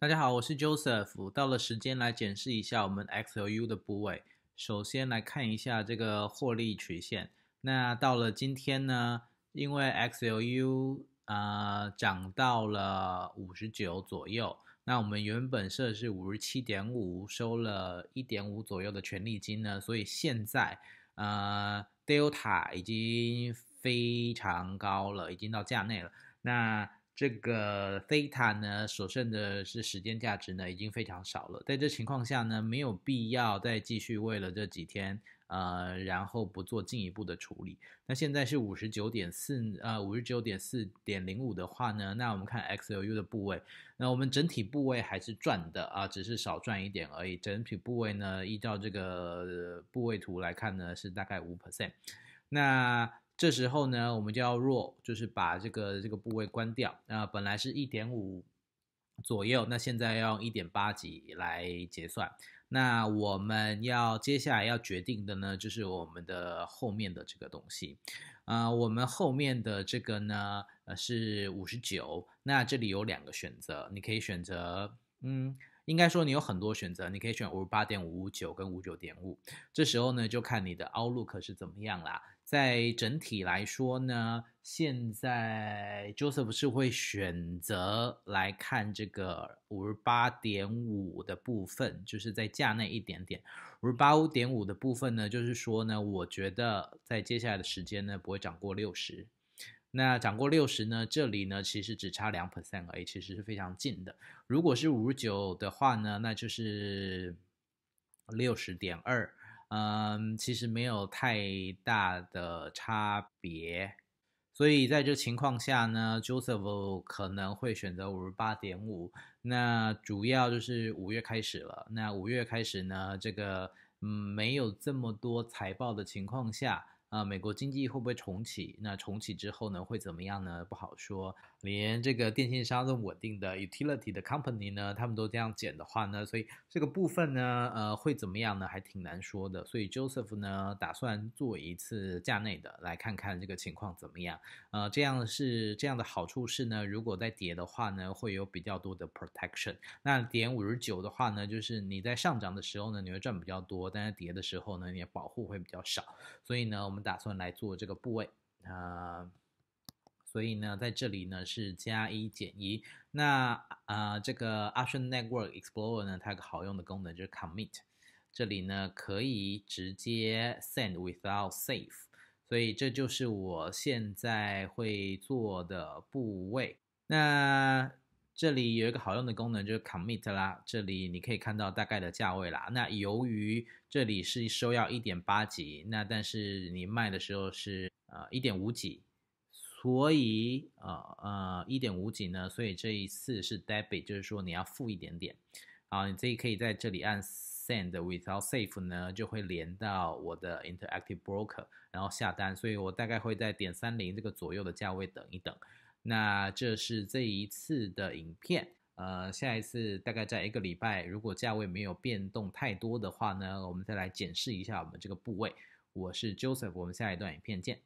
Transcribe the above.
大家好，我是 Joseph。到了时间来检视一下我们 XLU 的部位。首先来看一下这个获利曲线。那到了今天呢，因为 XLU 啊涨到了五十九左右，那我们原本设是五十七点五，收了一点五左右的权利金呢，所以现在呃 Delta 已经非常高了，已经到价内了。那这个 theta 呢，所剩的是时间价值呢，已经非常少了。在这情况下呢，没有必要再继续为了这几天，呃，然后不做进一步的处理。那现在是五十九点四，呃，五十九点四点零五的话呢，那我们看 XLU 的部位，那我们整体部位还是赚的啊，只是少赚一点而已。整体部位呢，依照这个部位图来看呢，是大概五 percent。那这时候呢，我们就要弱，就是把这个这个部位关掉。那本来是一点五左右，那现在要一点八几来结算。那我们要接下来要决定的呢，就是我们的后面的这个东西。啊，我们后面的这个呢，呃，是五十九。那这里有两个选择，你可以选择，嗯。应该说你有很多选择，你可以选五十八点五五九跟五九点五。这时候呢，就看你的 outlook 是怎么样啦。在整体来说呢，现在 Joseph 是会选择来看这个五十八点五的部分，就是在价内一点点。五十八五点五的部分呢，就是说呢，我觉得在接下来的时间呢，不会涨过六十。那涨过六十呢？这里呢，其实只差两 percent 而已，其实是非常近的。如果是五十九的话呢，那就是六十点二，嗯，其实没有太大的差别。所以在这情况下呢，Joseph 可能会选择五十八点五。那主要就是五月开始了。那五月开始呢，这个没有这么多财报的情况下。啊，美国经济会不会重启？那重启之后呢，会怎么样呢？不好说。连这个电信商都稳定的 utility 的 company 呢，他们都这样减的话呢，所以这个部分呢，呃，会怎么样呢？还挺难说的。所以 Joseph 呢，打算做一次价内的，来看看这个情况怎么样。呃，这样是这样的好处是呢，如果再跌的话呢，会有比较多的 protection。那点五十九的话呢，就是你在上涨的时候呢，你会赚比较多，但是跌的时候呢，你的保护会比较少。所以呢，我们。打算来做这个部位，呃，所以呢，在这里呢是加一减一。那啊，这个 a c t i o Network Explorer 呢，它有个好用的功能就是 Commit，这里呢可以直接 Send without Save，所以这就是我现在会做的部位。那这里有一个好用的功能，就是 commit 啦。这里你可以看到大概的价位啦。那由于这里是收要一点八几，那但是你卖的时候是呃一点五几，所以呃呃一点五几呢？所以这一次是 debit，就是说你要付一点点。啊，你自己可以在这里按 send without safe 呢，就会连到我的 interactive broker，然后下单。所以我大概会在点三零这个左右的价位等一等。那这是这一次的影片，呃，下一次大概在一个礼拜，如果价位没有变动太多的话呢，我们再来检视一下我们这个部位。我是 Joseph，我们下一段影片见。